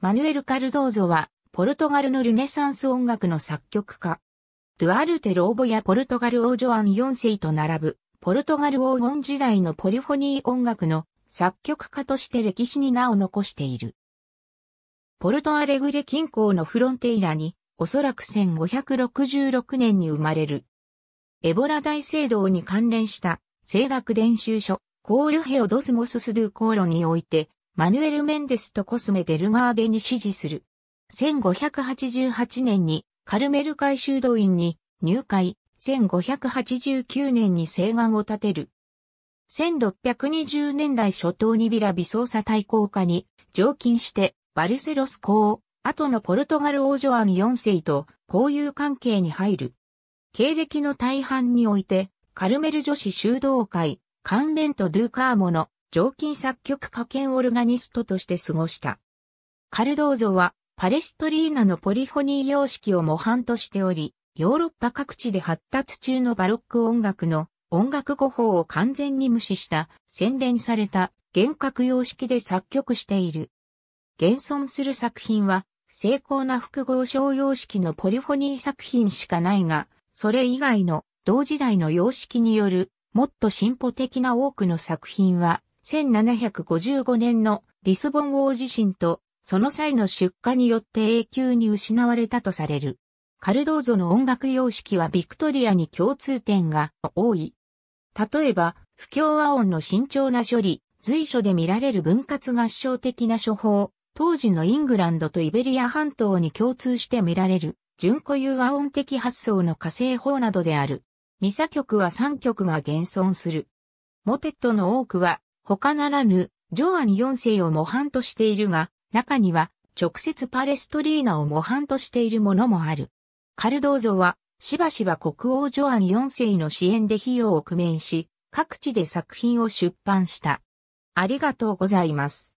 マヌエル・カルドーゾは、ポルトガルのルネサンス音楽の作曲家。ドゥアルテ・ローボやポルトガル王ジョアン・4世と並ぶ、ポルトガル黄金時代のポリフォニー音楽の作曲家として歴史に名を残している。ポルトアレグレ近郊のフロンテイラに、おそらく1566年に生まれる。エボラ大聖堂に関連した、声楽伝習書、コールヘオドスモススドゥコーロにおいて、マヌエル・メンデスとコスメ・デルガーデに支持する。1588年にカルメル会修道院に入会、1589年に西岸を建てる。1620年代初頭にビラビ捜査対抗下に上勤してバルセロス公、後のポルトガル王女アン4世と交友関係に入る。経歴の大半においてカルメル女子修道会、カンベント・ドゥ・カーモの常勤作曲家兼オルガニストとして過ごした。カルドーゾはパレストリーナのポリフォニー様式を模範としており、ヨーロッパ各地で発達中のバロック音楽の音楽語法を完全に無視した洗練された幻覚様式で作曲している。現存する作品は精巧な複合商様式のポリフォニー作品しかないが、それ以外の同時代の様式によるもっと進歩的な多くの作品は1755年のリスボン王地震と、その際の出荷によって永久に失われたとされる。カルドーゾの音楽様式はビクトリアに共通点が多い。例えば、不協和音の慎重な処理、随所で見られる分割合唱的な処方、当時のイングランドとイベリア半島に共通して見られる、純固有和音的発想の火星法などである。ミサ曲は3曲が現存する。モテットの多くは他ならぬ、ジョアン4世を模範としているが、中には、直接パレストリーナを模範としているものもある。カルドーゾは、しばしば国王ジョアン4世の支援で費用を工面し、各地で作品を出版した。ありがとうございます。